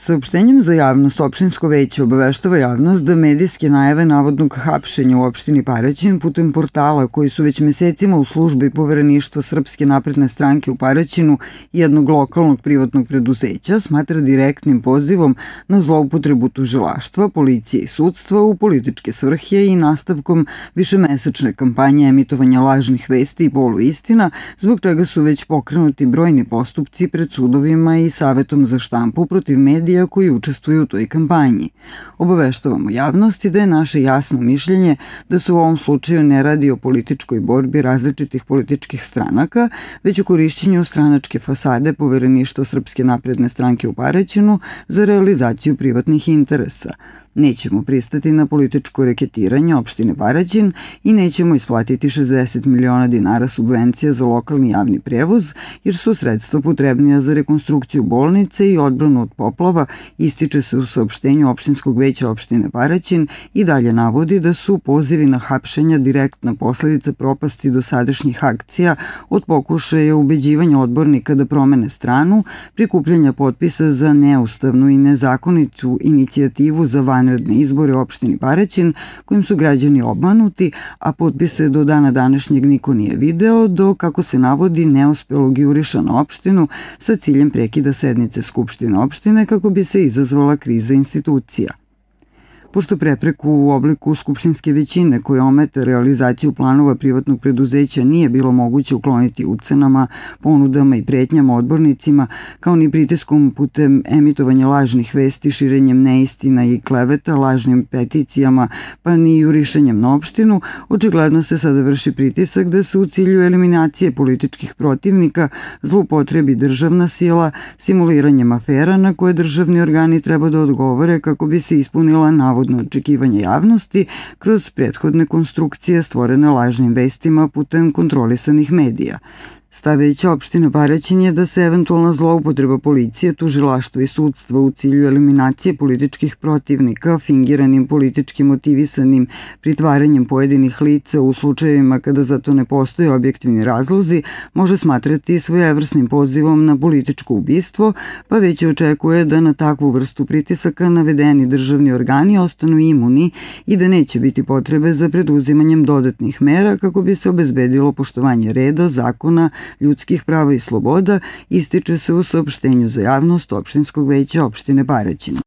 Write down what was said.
Saopštenjem za javnost opštinsko veće obaveštava javnost da medijske najave navodnog hapšenja u opštini Paraćin putem portala koji su već mesecima u službi povereništva Srpske napredne stranke u Paraćinu i jednog lokalnog privatnog preduzeća smatra direktnim pozivom na zloupotrebu tužilaštva, policije i sudstva u političke svrhe i nastavkom višemesečne kampanje emitovanja lažnih vesti i poluistina, zbog čega su već pokrenuti brojni postupci pred sudovima i Savetom za štampu protiv medija medija koji učestvuju u toj kampanji. Obaveštavamo javnosti da je naše jasno mišljenje da se u ovom slučaju ne radi o političkoj borbi različitih političkih stranaka, već o korišćenju stranačke fasade povereništa Srpske napredne stranke u Paraćinu za realizaciju privatnih interesa. Nećemo pristati na političko reketiranje opštine Varađin i nećemo isplatiti 60 miliona dinara subvencija za lokalni javni prevoz, jer su sredstva potrebnija za rekonstrukciju bolnice i odbranu od poplava, ističe se u saopštenju opštinskog veća opštine Varađin i dalje navodi da su pozivi na hapšenja direktna posledica propasti dosadašnjih akcija od pokušaja ubeđivanja odbornika da promene stranu, prikupljanja potpisa za neustavnu i nezakonitu inicijativu za vanje vanredne izbore u opštini Paraćin, kojim su građani obmanuti, a potpise do dana današnjeg niko nije video, do, kako se navodi, neospelog juriša na opštinu sa ciljem prekida sednice Skupštine opštine kako bi se izazvala kriza institucija pošto prepreku u obliku skupštinske većine koje omete realizaciju planova privatnog preduzeća nije bilo moguće ukloniti ucenama, ponudama i pretnjama odbornicima, kao ni pritiskom putem emitovanja lažnih vesti, širenjem neistina i kleveta, lažnim peticijama, pa ni jurišenjem na opštinu, očigledno se sada vrši pritisak da se u cilju eliminacije političkih protivnika zlupotrebi državna sila simuliranjem afera na koje državni organi treba da odgovore kako bi se ispunila navodna navodno očekivanje javnosti kroz prethodne konstrukcije stvorene lažnim vestima putem kontrolisanih medija. Staveća opština Paraćin je da se eventualna zloupotreba policije, tužilaštva i sudstva u cilju eliminacije političkih protivnika fingiranim politički motivisanim pritvaranjem pojedinih lica u slučajevima kada za to ne postoje objektivni razlozi, može smatrati svojevrsnim pozivom na političko ubistvo, pa već očekuje da na takvu vrstu pritisaka navedeni državni organi ostanu imuni i da neće biti potrebe za preduzimanjem dodatnih mera kako bi se obezbedilo poštovanje reda, zakona, ljudskih prava i sloboda ističe se u saopštenju za javnost opštinskog veća opštine Paraćin.